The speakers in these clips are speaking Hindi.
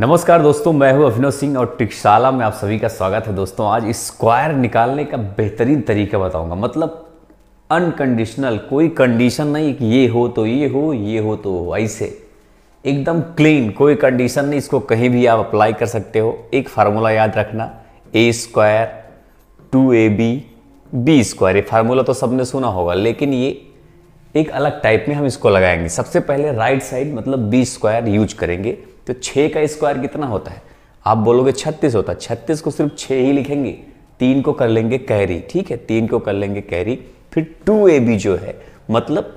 नमस्कार दोस्तों मैं हूं अभिनव सिंह और टिकशाला में आप सभी का स्वागत है दोस्तों आज स्क्वायर निकालने का बेहतरीन तरीका बताऊंगा मतलब अनकंडीशनल कोई कंडीशन नहीं कि ये हो तो ये हो ये हो तो हो ऐसे एकदम क्लीन कोई कंडीशन नहीं इसको कहीं भी आप अप्लाई कर सकते हो एक फार्मूला याद रखना A square two A B B square ये फार्मूला तो सबने सुना होगा लेकिन ये एक अलग टाइप में हम इसको लगाएंगे सबसे पहले राइट साइड मतलब बी स्क्वायर यूज करेंगे तो छः का स्क्वायर कितना होता है आप बोलोगे छत्तीस होता है छत्तीस को सिर्फ छः ही लिखेंगे तीन को कर लेंगे कैरी ठीक है तीन को कर लेंगे कैरी फिर टू ए बी जो है मतलब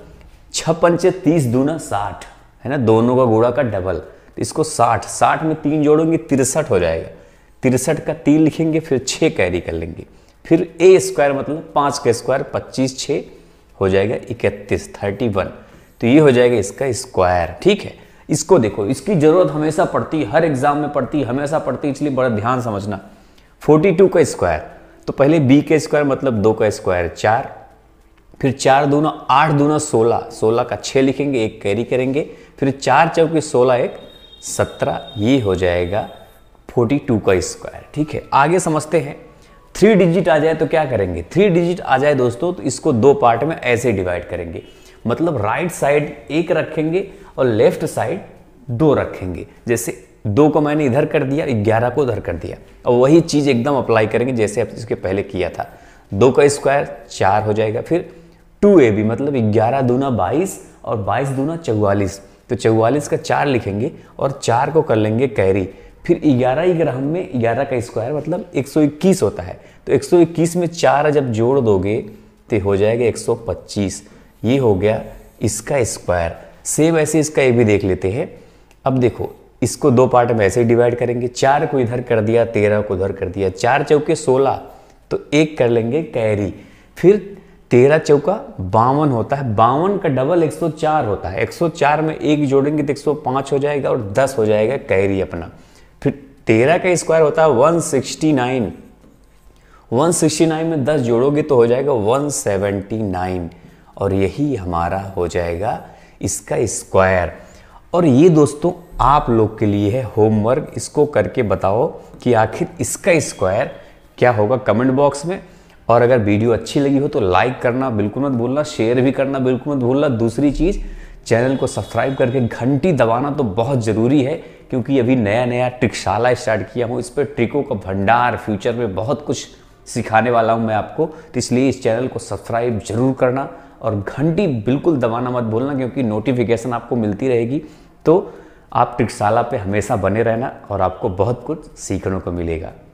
छ पंचे तीस दूना साठ है ना दोनों का गुड़ा का डबल तो इसको साठ साठ में तीन जोड़ेंगे तिरसठ हो जाएगा तिरसठ का तीन लिखेंगे फिर छः कैरी कर लेंगे फिर ए स्क्वायर मतलब पाँच का स्क्वायर पच्चीस छः हो जाएगा इकतीस थर्टी वन तो ये हो जाएगा इसका स्क्वायर ठीक है इसको देखो इसकी ज़रूरत हमेशा पड़ती हर एग्जाम में पड़ती हमेशा पड़ती इसलिए बड़ा ध्यान समझना 42 का स्क्वायर तो पहले बी का स्क्वायर मतलब दो का स्क्वायर चार फिर चार दूना आठ दूना सोलह सोलह का छः लिखेंगे एक कैरी करेंगे फिर चार चौके सोलह एक सत्रह ये हो जाएगा फोर्टी टू का स्क्वायर ठीक है आगे समझते हैं थ्री डिजिट आ जाए तो क्या करेंगे थ्री डिजिट आ जाए दोस्तों तो इसको दो पार्ट में ऐसे डिवाइड करेंगे मतलब राइट साइड एक रखेंगे और लेफ्ट साइड दो रखेंगे जैसे दो को मैंने इधर कर दिया ग्यारह को उधर कर दिया और वही चीज़ एकदम अप्लाई करेंगे जैसे आप इसके पहले किया था दो का स्क्वायर चार हो जाएगा फिर टू ए बी मतलब ग्यारह दूना बाईस और बाईस दूना चौवालीस तो चौवालीस का चार लिखेंगे और चार को कर लेंगे कैरी फिर ग्यारह ग्रह में ग्यारह का स्क्वायर मतलब एक सौ इक्कीस होता है तो एक सौ इक्कीस में चार जब जोड़ दोगे तो हो जाएगा एक सौ पच्चीस ये हो गया इसका स्क्वायर सेम ऐसे इसका ए भी देख लेते हैं अब देखो इसको दो पार्ट में ऐसे डिवाइड करेंगे चार को इधर कर दिया तेरह को उधर कर दिया चार चौके सोलह तो एक कर लेंगे कैरी फिर तेरह चौका बावन होता है बावन का डबल 104 होता है 104 में एक जोड़ेंगे तो पांच हो जाएगा और 10 हो जाएगा कैरी अपना फिर तेरह का स्क्वायर होता है 169 169 में 10 जोड़ोगे तो हो जाएगा 179 और यही हमारा हो जाएगा इसका स्क्वायर और ये दोस्तों आप लोग के लिए है होमवर्क इसको करके बताओ कि आखिर इसका स्क्वायर क्या होगा कमेंट बॉक्स में और अगर वीडियो अच्छी लगी हो तो लाइक करना बिल्कुल मत भूलना शेयर भी करना बिल्कुल मत भूलना दूसरी चीज़ चैनल को सब्सक्राइब करके घंटी दबाना तो बहुत ज़रूरी है क्योंकि अभी नया नया ट्रिकशाला स्टार्ट किया हूँ इस पर ट्रिकों का भंडार फ्यूचर में बहुत कुछ सिखाने वाला हूँ मैं आपको तो इसलिए इस चैनल को सब्सक्राइब जरूर करना और घंटी बिल्कुल दबाना मत भूलना क्योंकि नोटिफिकेशन आपको मिलती रहेगी तो आप ट्रिकशाला पे हमेशा बने रहना और आपको बहुत कुछ सीखने को मिलेगा